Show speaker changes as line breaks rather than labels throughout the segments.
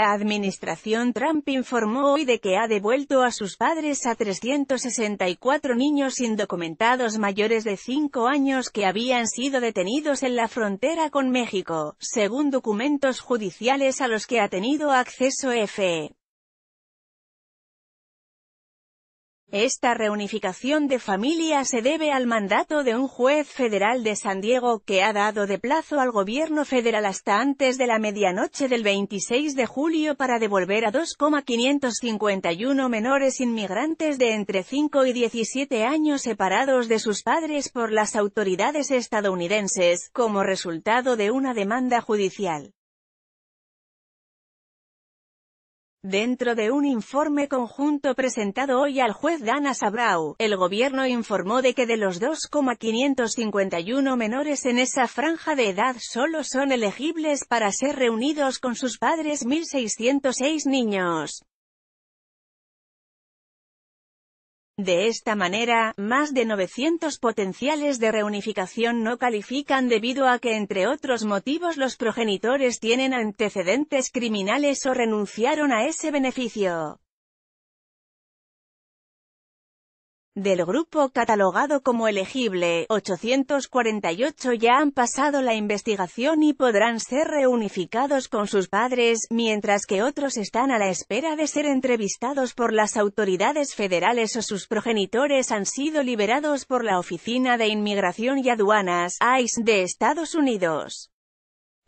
La administración Trump informó hoy de que ha devuelto a sus padres a 364 niños indocumentados mayores de 5 años que habían sido detenidos en la frontera con México, según documentos judiciales a los que ha tenido acceso FE. Esta reunificación de familia se debe al mandato de un juez federal de San Diego que ha dado de plazo al gobierno federal hasta antes de la medianoche del 26 de julio para devolver a 2,551 menores inmigrantes de entre 5 y 17 años separados de sus padres por las autoridades estadounidenses, como resultado de una demanda judicial. Dentro de un informe conjunto presentado hoy al juez Dana Sabrau, el gobierno informó de que de los 2,551 menores en esa franja de edad solo son elegibles para ser reunidos con sus padres 1.606 niños. De esta manera, más de 900 potenciales de reunificación no califican debido a que entre otros motivos los progenitores tienen antecedentes criminales o renunciaron a ese beneficio. del grupo catalogado como elegible, 848 ya han pasado la investigación y podrán ser reunificados con sus padres, mientras que otros están a la espera de ser entrevistados por las autoridades federales o sus progenitores han sido liberados por la Oficina de Inmigración y Aduanas, ICE, de Estados Unidos.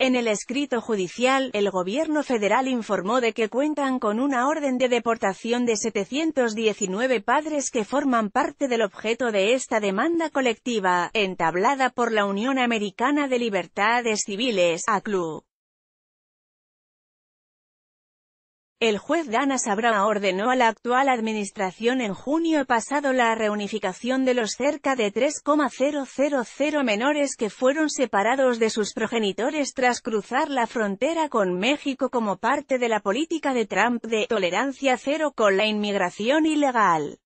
En el escrito judicial, el gobierno federal informó de que cuentan con una orden de deportación de 719 padres que forman parte del objeto de esta demanda colectiva, entablada por la Unión Americana de Libertades Civiles, ACLU. El juez Dana Sabra ordenó a la actual administración en junio pasado la reunificación de los cerca de 3,000 menores que fueron separados de sus progenitores tras cruzar la frontera con México como parte de la política de Trump de tolerancia cero con la inmigración ilegal.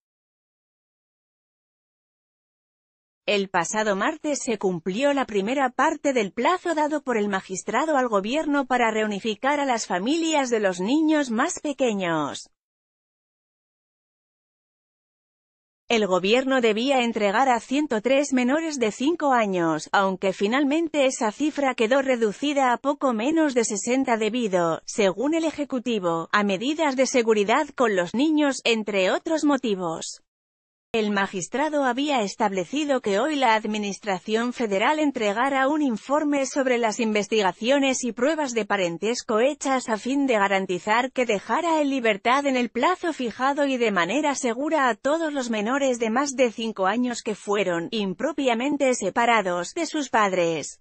El pasado martes se cumplió la primera parte del plazo dado por el magistrado al gobierno para reunificar a las familias de los niños más pequeños. El gobierno debía entregar a 103 menores de 5 años, aunque finalmente esa cifra quedó reducida a poco menos de 60 debido, según el Ejecutivo, a medidas de seguridad con los niños, entre otros motivos. El magistrado había establecido que hoy la Administración Federal entregara un informe sobre las investigaciones y pruebas de parentesco hechas a fin de garantizar que dejara en libertad en el plazo fijado y de manera segura a todos los menores de más de cinco años que fueron, impropiamente separados, de sus padres.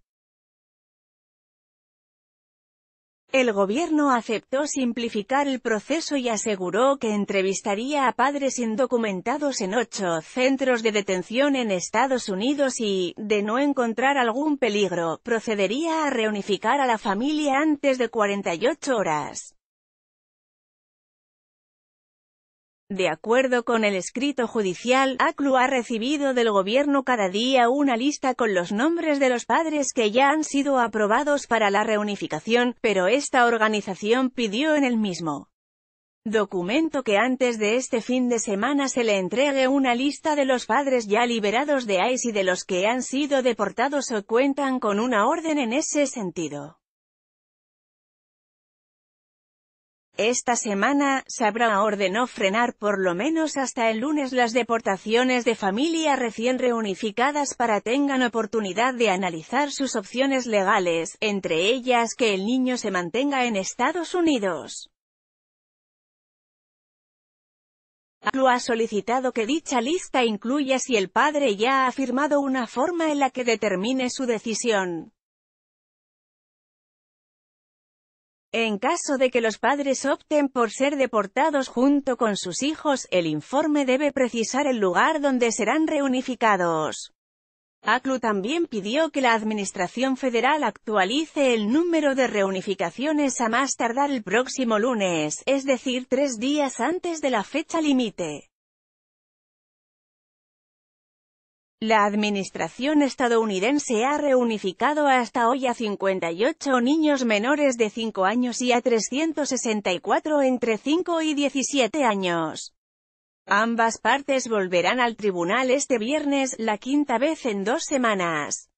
El gobierno aceptó simplificar el proceso y aseguró que entrevistaría a padres indocumentados en ocho centros de detención en Estados Unidos y, de no encontrar algún peligro, procedería a reunificar a la familia antes de 48 horas. De acuerdo con el escrito judicial, ACLU ha recibido del gobierno cada día una lista con los nombres de los padres que ya han sido aprobados para la reunificación, pero esta organización pidió en el mismo documento que antes de este fin de semana se le entregue una lista de los padres ya liberados de ICE y de los que han sido deportados o cuentan con una orden en ese sentido. Esta semana, Sabra ordenó frenar por lo menos hasta el lunes las deportaciones de familias recién reunificadas para tengan oportunidad de analizar sus opciones legales, entre ellas que el niño se mantenga en Estados Unidos. Lo ha solicitado que dicha lista incluya si el padre ya ha firmado una forma en la que determine su decisión. En caso de que los padres opten por ser deportados junto con sus hijos, el informe debe precisar el lugar donde serán reunificados. ACLU también pidió que la Administración Federal actualice el número de reunificaciones a más tardar el próximo lunes, es decir, tres días antes de la fecha límite. La administración estadounidense ha reunificado hasta hoy a 58 niños menores de 5 años y a 364 entre 5 y 17 años. Ambas partes volverán al tribunal este viernes, la quinta vez en dos semanas.